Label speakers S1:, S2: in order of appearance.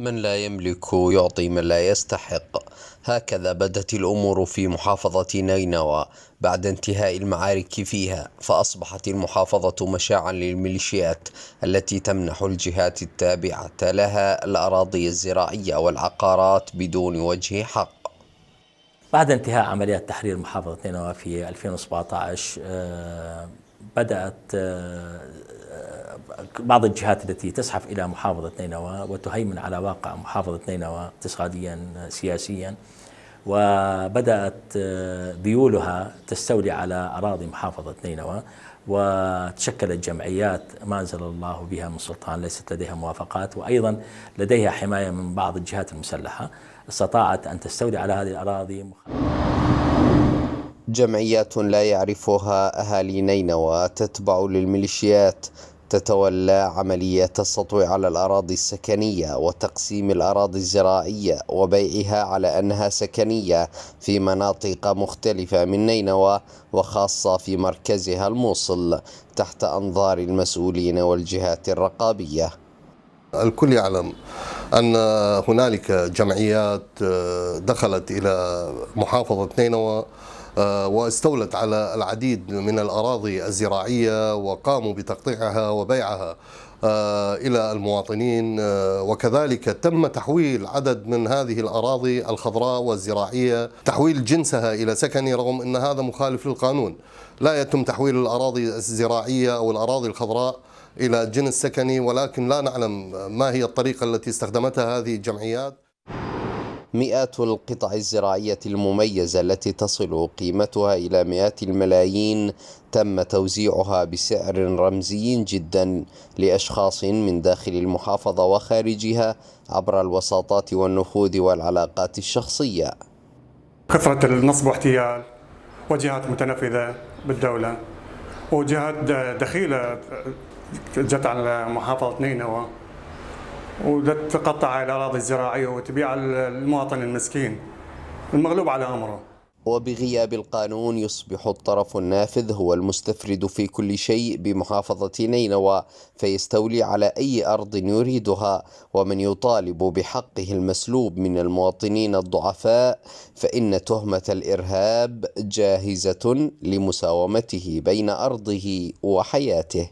S1: من لا يملك يعطي من لا يستحق هكذا بدت الأمور في محافظة نينوى بعد انتهاء المعارك فيها فأصبحت المحافظة مشاعا للميليشيات التي تمنح الجهات التابعة لها الأراضي الزراعية
S2: والعقارات بدون وجه حق بعد انتهاء عمليات تحرير محافظة نينوى في 2017 بدأت آه، آه، بعض الجهات التي تزحف إلى محافظة نينوى وتهيمن على واقع محافظة نينوى اقتصاديا آه، سياسيا وبدأت ذيولها تستولي على أراضي محافظة نينوى وتشكلت جمعيات ما أنزل الله بها من سلطان ليست لديها موافقات وأيضا لديها حماية من بعض الجهات المسلحة استطاعت أن تستولي على هذه الأراضي
S1: جمعيات لا يعرفها أهالي نينوى تتبع للميليشيات تتولى عمليات السطو على الأراضي السكنية وتقسيم الأراضي الزراعية وبيعها على أنها سكنية في مناطق مختلفة من نينوى وخاصة في مركزها الموصل تحت أنظار المسؤولين والجهات الرقابية الكل يعلم أن
S3: هنالك جمعيات دخلت إلى محافظة نينوى آه، واستولت على العديد من الأراضي الزراعية وقاموا بتقطيعها وبيعها آه، إلى المواطنين آه، وكذلك تم تحويل عدد من هذه الأراضي الخضراء والزراعية تحويل جنسها إلى سكني رغم أن هذا مخالف للقانون لا يتم تحويل الأراضي الزراعية أو الأراضي الخضراء إلى جنس سكني ولكن لا نعلم ما هي الطريقة التي استخدمتها هذه الجمعيات
S1: مئات القطع الزراعية المميزة التي تصل قيمتها إلى مئات الملايين تم توزيعها بسعر رمزي جدا لأشخاص من داخل المحافظة وخارجها عبر الوساطات والنفوذ والعلاقات الشخصية
S4: كثرة النصب واحتيال وجهات متنفذة بالدولة وجهات دخيلة جت على محافظة نينوى وتقطع الاراضي الزراعيه وتبيع المواطن المسكين المغلوب على امره وبغياب القانون
S1: يصبح الطرف النافذ هو المستفرد في كل شيء بمحافظة نينوى فيستولي على أي أرض يريدها ومن يطالب بحقه المسلوب من المواطنين الضعفاء فإن تهمة الإرهاب جاهزة لمساومته بين أرضه وحياته